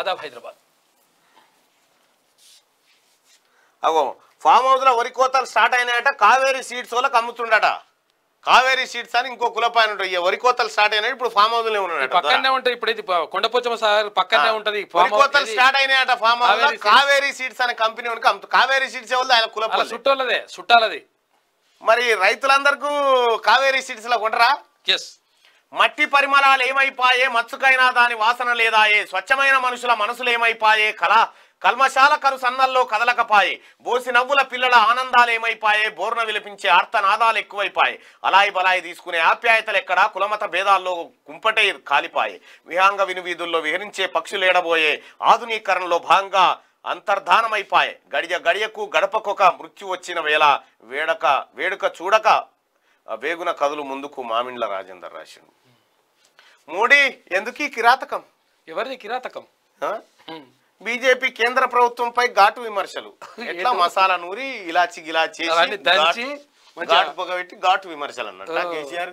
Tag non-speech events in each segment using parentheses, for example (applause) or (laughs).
ఆదాబ్ హైదరాబాద్ అగో ఫామ్ లో వరి కోతలు స్టార్ట్ అయినాయట కావేరీ సీడ్స్ వాళ్ళకి కమ్ముతుండట కావేరీ సీడ్స్ అని ఇంకో కులపాయన ఉంటాయి వరి కోతలు స్టార్ట్ అయినాయి ఇప్పుడు ఫామ్ హౌస్ లో ఉన్నాయి పక్కనే ఉంటాయి ఇప్పుడు ఇది కొండపోచమ్మ సార్ పక్కనే ఉంటది కోతలు స్టార్ట్ అయినాయట ఫామ్ హౌస్ కావేరీ సీడ్స్ అనే కంపెనీ ఉనికి అమ్ముతుంది కావేరీ సీడ్స్ ఎవరు ఆయన కులపాల చుట్టాలది చుట్టాలది మరి రైతులందరికీ కావేరీ సీడ్స్ లో కొంటరా ఎస్ మట్టి పరిమళాలు ఏమైపాయే మత్సుకైనా దాని వాసన లేదాయే స్వచ్ఛమైన మనుషుల మనసులు ఏమైపాయే కళ కల్మశాల కరు సన్నల్లో కదలకపాయే బోసి నవ్వుల పిల్లల ఆనందాలు ఏమైపాయే బోర్న విలపించే అర్థనాదాలు ఎక్కువైపాయే అలాయి బలాయి తీసుకునే ఆప్యాయతలు ఎక్కడా కులమత భేదాల్లో కుంపటే కాలిపాయే విహాంగ వినువీధుల్లో విహరించే పక్షులు ఏడబోయే ఆధునీకరణలో భాగంగా అంతర్ధానమైపాయే గడియ గడియకు గడపకొక మృత్యు వచ్చిన వేళ వేడక వేడుక చూడక వేగున కథలు ముందుకు మామిండ్ల రాజేందర్ రాసిండు మోడీ ఎందుకు కిరాతకం ఎవరిది కిరాతకం బీజేపీ కేంద్ర ప్రభుత్వంపై ఘాటు విమర్శలు (laughs) ఎట్లా మసాలా నూరి ఇలాచి గిలాచి ఘాటు పొగబెట్టి ఘాటు విమర్శలు అన్నట్టు కేసీఆర్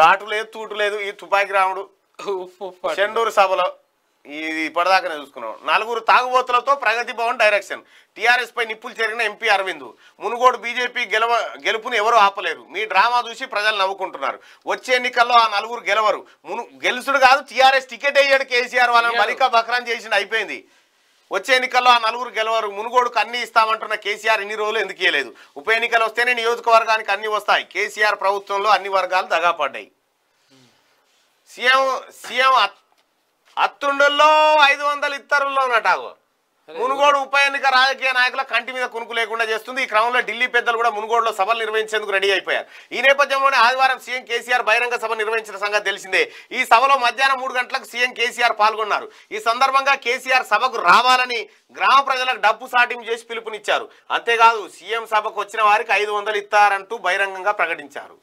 ఘాటు లేదు తూటు లేదు ఈ తుపాకి రాముడు చెండూరు సభలో ఇది ఇప్పటిదాకానే చూసుకున్నాం నలుగురు తాగుబోతులతో ప్రగతి భవన్ డైరెక్షన్ టీఆర్ఎస్పై నిప్పులు చేరిన ఎంపీ అరవింద్ మునుగోడు బీజేపీ గెలవ గెలుపును ఎవరూ ఆపలేరు మీ డ్రామా చూసి ప్రజలు నవ్వుకుంటున్నారు వచ్చే ఎన్నికల్లో ఆ నలుగురు గెలవరు మును గెలుసుడు కాదు టీఆర్ఎస్ టికెట్ అయ్యాడు కేసీఆర్ వాళ్ళని బలికా బక్రాన్ చేసింది అయిపోయింది వచ్చే ఎన్నికల్లో ఆ నలుగురు గెలవరు మునుగోడుకు అన్ని ఇస్తామంటున్న కేసీఆర్ ఇన్ని రోజులు ఎందుకు ఇవ్వలేదు ఉప ఎన్నికలు వస్తేనే నియోజకవర్గానికి అన్ని వస్తాయి కేసీఆర్ ప్రభుత్వంలో అన్ని వర్గాలు పడ్డాయి సీఎం సీఎం అత్తుండల్లో ఐదు వందలు ఇత్తరుల్లోనటాగో మునుగోడు ఉప ఎన్నిక రాజకీయ నాయకుల కంటి మీద కునుకు లేకుండా చేస్తుంది ఈ క్రమంలో ఢిల్లీ పెద్దలు కూడా మునుగోడులో సభలు నిర్వహించేందుకు రెడీ అయిపోయారు ఈ నేపథ్యంలోనే ఆదివారం సీఎం కేసీఆర్ బహిరంగ సభ నిర్వహించిన సంగతి తెలిసిందే ఈ సభలో మధ్యాహ్నం మూడు గంటలకు సీఎం కేసీఆర్ పాల్గొన్నారు ఈ సందర్భంగా కేసీఆర్ సభకు రావాలని గ్రామ ప్రజలకు డబ్బు సాటింపు చేసి పిలుపునిచ్చారు అంతేకాదు సీఎం సభకు వచ్చిన వారికి ఐదు వందలు ఇస్తారంటూ బహిరంగంగా ప్రకటించారు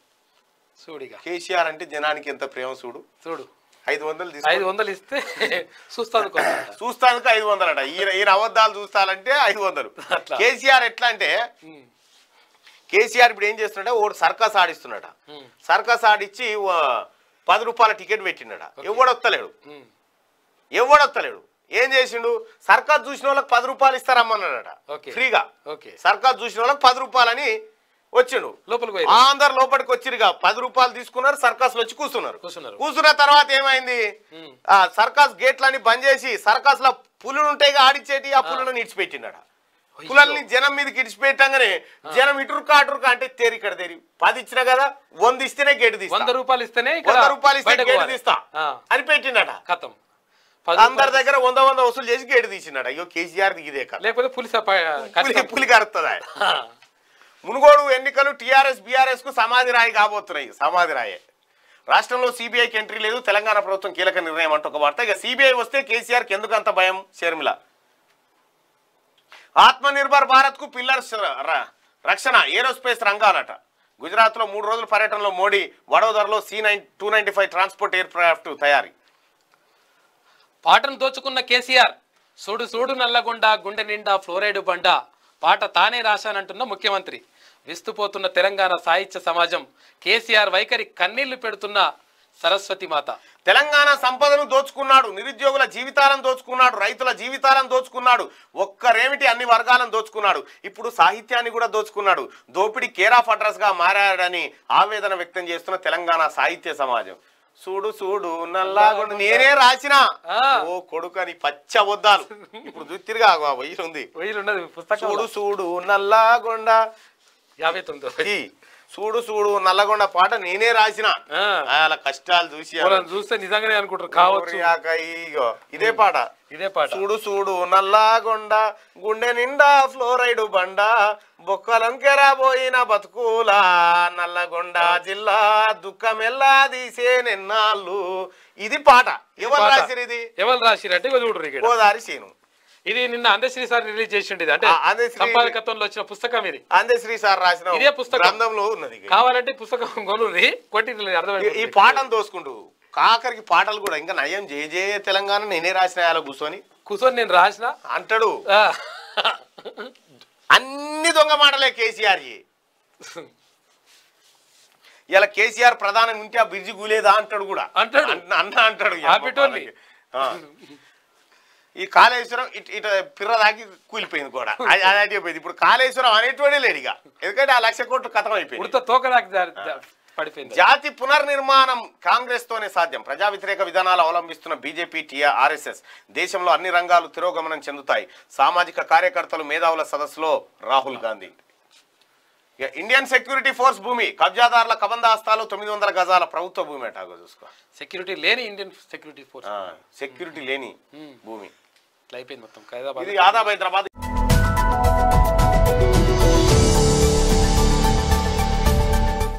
కేసీఆర్ అంటే జనానికి ఎంత ప్రేమ చూడు చూడు ఐదు వందలు ఐదు వందలు ఇస్తే చూస్తాను ఐదు వందలు అట ఈయన ఈయన అబద్ధాలు చూస్తానంటే ఐదు వందలు కేసీఆర్ ఎట్లా అంటే కేసీఆర్ ఇప్పుడు ఏం చేస్తున్నాడు ఓడు సర్కస్ ఆడిస్తున్నాడ సర్కస్ ఆడిచ్చి పది రూపాయల టికెట్ పెట్టినాడ ఎవడు ఎవడొత్తలేడు ఏం చేసిండు సర్కస్ చూసిన వాళ్ళకి పది రూపాయలు ఇస్తారమ్మన్నాడట ఫ్రీగా సర్కస్ చూసిన వాళ్ళకి పది రూపాయలని వచ్చిండు లోపలికి అందరు లోపలికి వచ్చిరుగా పది రూపాయలు తీసుకున్నారు సర్కాస్ వచ్చి కూర్చున్నారు కూర్చున్న తర్వాత ఏమైంది ఆ సర్కాస్ గేట్లని బంద్ చేసి సర్కాస్ లో పులులు ఉంటాయి ఆడిచ్చేటి ఆ పులులను ఇడిచిపెట్టిండ పులల్ని జనం మీదకి ఇడిచిపెట్టంగానే జనం ఇటురు కాటు అంటే తేరి ఇక్కడ తేరి పది ఇచ్చిన కదా వంద ఇస్తేనే గేటు తీస్తా వంద రూపాయలు ఇస్తేనే రూపాయలు ఇస్తే గేటు అని పెట్టిండట కథం అందరి దగ్గర వంద వంద వసూలు చేసి గేటు తీసిండట అయ్యో కేసీఆర్ ఇదే కదా లేకపోతే పులి పులి కరుతుంది మునుగోడు ఎన్నికలు టీఆర్ఎస్ కు సమాధి రాయి కాబోతున్నాయి సమాధి రాయే రాష్ట్రంలో సిబిఐకి ఎంట్రీ లేదు తెలంగాణ ప్రభుత్వం కీలక నిర్ణయం అంటూ ఒక వార్త ఇక సిబిఐ వస్తే కేసీఆర్కి ఎందుకు అంత భయం షర్మిల ఆత్మనిర్భర్ భారత్కు పిల్లర్స్ రక్షణ ఏరోస్పేస్ రంగాలట గుజరాత్లో మూడు రోజుల పర్యటనలో మోడీ వడోదరలో C nine two ninety five transport aircraft తయారీ పాటను దోచుకున్న కేసీఆర్ సూడు సూడు నల్లగొండ గుండె నిండా ఫ్లోరైడ్ బండ పాట తానే రాశానంటున్న ముఖ్యమంత్రి విస్తుపోతున్న తెలంగాణ సాహిత్య సమాజం కేసీఆర్ వైఖరి కన్నీళ్లు పెడుతున్న సరస్వతి మాత తెలంగాణ సంపదను దోచుకున్నాడు నిరుద్యోగుల జీవితాలను దోచుకున్నాడు రైతుల జీవితాలను దోచుకున్నాడు ఒక్కరేమిటి అన్ని వర్గాలను దోచుకున్నాడు ఇప్పుడు సాహిత్యాన్ని కూడా దోచుకున్నాడు దోపిడీ కేరాఫ్ అడ్రస్గా మారాడని ఆవేదన వ్యక్తం చేస్తున్న తెలంగాణ సాహిత్య సమాజం చూడు చూడు నల్లాగుండు నేనే రాసిన ఓ కొడుకు అని పచ్చ వద్దాలు ఇప్పుడు చూతిరుగా వయసు ఉంది చూడు చూడు నల్లాగొండ యాభై తొమ్మిది చూడు చూడు నల్లగొండ పాట నేనే రాసిన కష్టాలు చూసి చూస్తే నిజంగానే అనుకుంటారు కావచ్చు ఇదే పాట ఇదే పాట చూడు చూడు నల్లగొండ గుండె నిండా ఫ్లోరైడ్ బండ బొక్కలంకెరాబోయిన బతుకులా నల్లగొండ జిల్లా దుఃఖమెల్లా నిన్నాళ్ళు ఇది పాట ఎవరు రాసిరు ఇది ఎవరు రాసిరంటే చూడరు ఓదారి శీను ఇది నిన్న అందశ్రీ సార్ రిలీజ్ చేసిండు ఇది అంటే సంపాదకత్వంలో వచ్చిన పుస్తకం ఇది అందశ్రీ సార్ రాసిన ఇదే పుస్తకం ఉన్నది కావాలంటే పుస్తకం కొనుది కొట్టి అర్థమైంది ఈ పాటను దోసుకుంటూ కాకరికి పాటలు కూడా ఇంకా నయం జయ జయ తెలంగాణ నేనే రాసిన అలా కూర్చొని కూర్చొని నేను రాసిన అంటాడు అన్ని దొంగ మాటలే కేసీఆర్ ఇలా కేసీఆర్ ప్రధానంగా ఉంటే ఆ బ్రిడ్జి కూలేదా అంటాడు కూడా అంటాడు అన్న అంటాడు ఈ కాళేశ్వరం ఇటు ఇట పిర్రదాకి కూలిపోయింది కూడా (laughs) అది అది అయిపోయింది ఇప్పుడు కాళేశ్వరం అనేటువంటి లేడిగా ఎందుకంటే ఆ లక్ష కోట్లు కథం అయిపోయింది పడిపోయింది జాతి పునర్నిర్మాణం కాంగ్రెస్ తోనే సాధ్యం ప్రజా వ్యతిరేక విధానాలు అవలంబిస్తున్న బీజేపీ టీఆర్ ఆర్ఎస్ఎస్ దేశంలో అన్ని రంగాలు తిరోగమనం చెందుతాయి సామాజిక కార్యకర్తలు మేధావుల సదస్సులో Rahul Gandhi Indian security force భూమి కబ్జాదారుల కబందాస్తాలు తొమ్మిది వందల గజాల ప్రభుత్వ భూమి ఎటాగో చూసుకో సెక్యూరిటీ లేని ఇండియన్ సెక్యూరిటీ ఫోర్స్ సెక్యూరిటీ లేని భూమి అయిపోయింది మొత్తం ఇది హైదరాబాద్